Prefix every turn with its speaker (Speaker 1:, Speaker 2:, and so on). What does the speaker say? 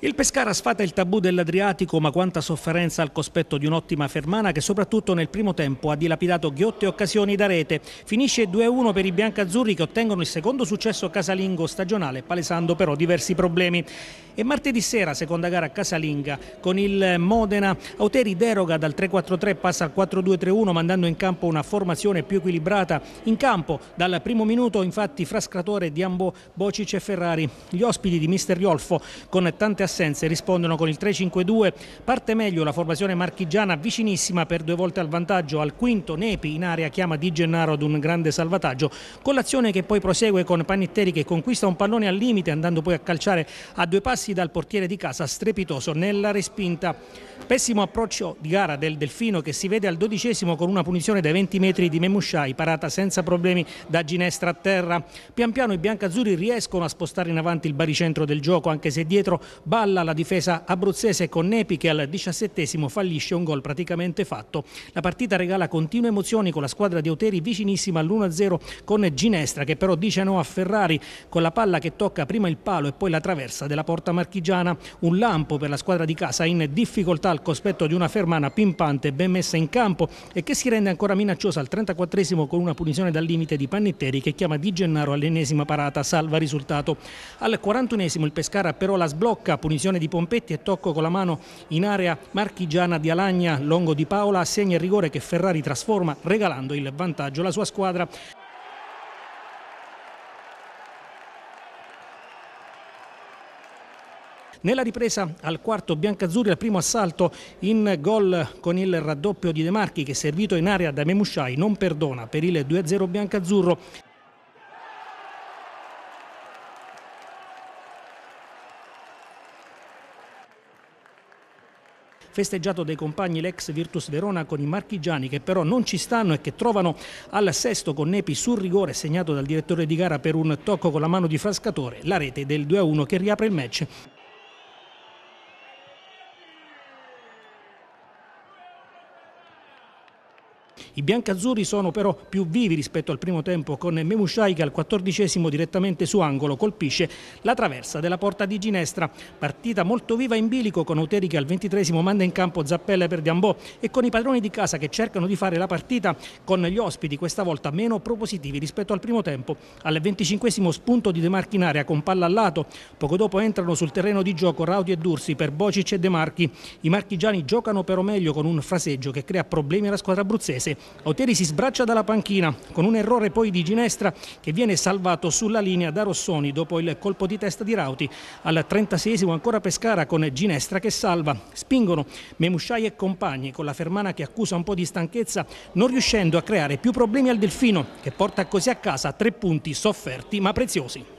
Speaker 1: Il Pescara sfata il tabù dell'Adriatico, ma quanta sofferenza al cospetto di un'ottima fermana che soprattutto nel primo tempo ha dilapidato ghiotte occasioni da rete. Finisce 2-1 per i biancazzurri che ottengono il secondo successo casalingo stagionale, palesando però diversi problemi. E martedì sera, seconda gara casalinga, con il Modena, Auteri deroga dal 3-4-3 passa al 4-2-3-1 mandando in campo una formazione più equilibrata. In campo dal primo minuto infatti Frascratore, Ambo, Bocic e Ferrari, gli ospiti di Mister Riolfo con tante assenze rispondono con il 3-5-2. Parte meglio la formazione marchigiana vicinissima per due volte al vantaggio al quinto Nepi in area chiama Di Gennaro ad un grande salvataggio con l'azione che poi prosegue con Panitteri che conquista un pallone al limite andando poi a calciare a due passi dal portiere di casa strepitoso nella respinta. Pessimo approccio di gara del Delfino che si vede al dodicesimo con una punizione dai 20 metri di Memusciai parata senza problemi da ginestra a terra. Pian piano i biancazzurri riescono a spostare in avanti il baricentro del gioco anche se dietro Bar palla la difesa abruzzese con Nepi che al diciassettesimo fallisce un gol praticamente fatto. La partita regala continue emozioni con la squadra di Oteri vicinissima all'1-0 con Ginestra che però dice no a Ferrari con la palla che tocca prima il palo e poi la traversa della porta marchigiana. Un lampo per la squadra di casa in difficoltà al cospetto di una fermana pimpante ben messa in campo e che si rende ancora minacciosa al 34 con una punizione dal limite di Pannetteri che chiama Di Gennaro all'ennesima parata salva risultato. Al 41 il Pescara però la sblocca punizione di Pompetti e tocco con la mano in area marchigiana di Alagna, Longo di Paola segna il rigore che Ferrari trasforma regalando il vantaggio alla sua squadra. Nella ripresa al quarto Biancazzurri al primo assalto in gol con il raddoppio di De Marchi che servito in area da Memusciai non perdona per il 2-0 Biancazzurro. festeggiato dai compagni l'ex Virtus Verona con i marchigiani che però non ci stanno e che trovano al sesto con Nepi sul rigore segnato dal direttore di gara per un tocco con la mano di Frascatore, la rete del 2-1 che riapre il match. I biancazzurri sono però più vivi rispetto al primo tempo con Memushai che al quattordicesimo direttamente su angolo colpisce la traversa della porta di Ginestra. Partita molto viva in bilico con Uteri che al ventitresimo manda in campo Zappelle per Diambò e con i padroni di casa che cercano di fare la partita con gli ospiti questa volta meno propositivi rispetto al primo tempo. Al venticinquesimo spunto di De Marchi in area con palla al lato. Poco dopo entrano sul terreno di gioco Raudi e Dursi per Bocic e De Marchi. I marchigiani giocano però meglio con un fraseggio che crea problemi alla squadra abruzzese Udinese. Oteri si sbraccia dalla panchina con un errore poi di Ginestra che viene salvato sulla linea da Rossoni dopo il colpo di testa di Rauti. Al 36 esimo ancora Pescara con Ginestra che salva. Spingono Memusciai e compagni con la Fermana che accusa un po' di stanchezza non riuscendo a creare più problemi al Delfino che porta così a casa tre punti sofferti ma preziosi.